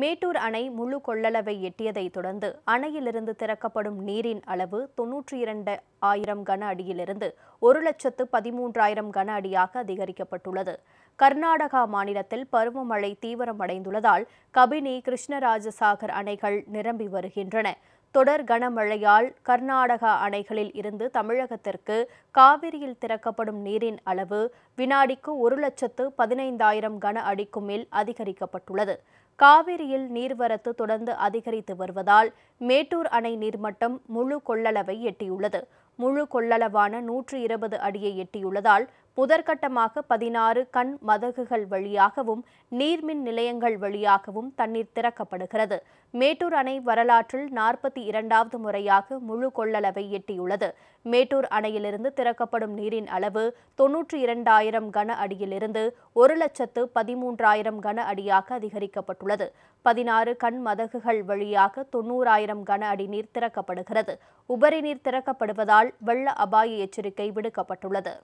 மேட்டூர் அணை முழு கொள்ளளவை எட்டியதைத் தொடர்ந்து அணையிலிருந்து திறக்கப்படும் நீரின் அளவு தொன்னூற்றி இரண்டு ஆயிரம் கன அடியிலிருந்து ஒரு லட்சத்து பதிமூன்றாயிரம் கன அடியாக அதிகரிக்கப்பட்டுள்ளது கர்நாடகா மாநிலத்தில் பருவமழை தீவிரமடைந்துள்ளதால் கபினி கிருஷ்ணராஜசாகர் அணைகள் நிரம்பி வருகின்றன தொடர் கனமழையால் கர்நாடகா அணைகளில் இருந்து தமிழகத்திற்கு காவிரியில் திறக்கப்படும் நீரின் அளவு வினாடிக்கு ஒரு லட்சத்து பதினைந்தாயிரம் கன அடிக்கும் மேல் அதிகரிக்கப்பட்டுள்ளது காவிரியில் நீர்வரத்து தொடர்ந்து அதிகரித்து வருவதால் மேட்டூர் அணை நீர்மட்டம் முழு கொள்ளளவை எட்டியுள்ளது முழு கொள்ளளவான நூற்று இருபது அடியை எட்டியுள்ளதால் முதற்கட்டமாக பதினாறு கண் மதகுகள் வழியாகவும் நீர்மின் நிலையங்கள் வழியாகவும் தண்ணீர் திறக்கப்படுகிறது மேட்டூர் அணை வரலாற்றில் நாற்பத்தி இரண்டாவது முறையாக முழு கொள்ளளவை எட்டியுள்ளது மேட்டூர் அணையிலிருந்து திறக்கப்படும் நீரின் அளவு தொன்னூற்றி இரண்டாயிரம் கன அடியிலிருந்து ஒரு லட்சத்து பதிமூன்றாயிரம் கன அடியாக அதிகரிக்கப்பட்டுள்ளது உள்ளது பதினாறு கண் மதகுகள் வழியாக தொன்னூறாயிரம் கன அடி நீர் திறக்கப்படுகிறது உபரி நீர் திறக்கப்படுவதால் வெள்ள அபாய எச்சரிக்கை விடுக்கப்பட்டுள்ளது